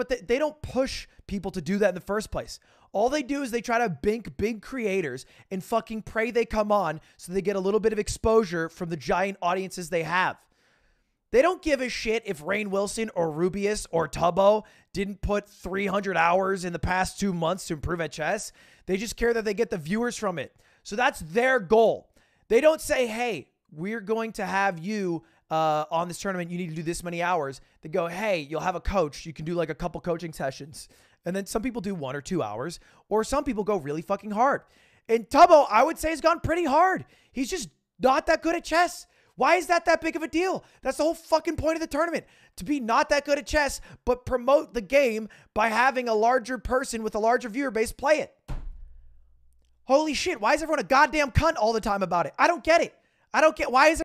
but they, they don't push people to do that in the first place. All they do is they try to bank big creators and fucking pray they come on so they get a little bit of exposure from the giant audiences they have. They don't give a shit if Rain Wilson or Rubius or Tubbo didn't put 300 hours in the past two months to improve at chess. They just care that they get the viewers from it. So that's their goal. They don't say, hey, we're going to have you uh, on this tournament, you need to do this many hours. They go, hey, you'll have a coach. You can do like a couple coaching sessions. And then some people do one or two hours, or some people go really fucking hard. And Tubbo, I would say, has gone pretty hard. He's just not that good at chess. Why is that that big of a deal? That's the whole fucking point of the tournament to be not that good at chess, but promote the game by having a larger person with a larger viewer base play it. Holy shit, why is everyone a goddamn cunt all the time about it? I don't get it. I don't get why is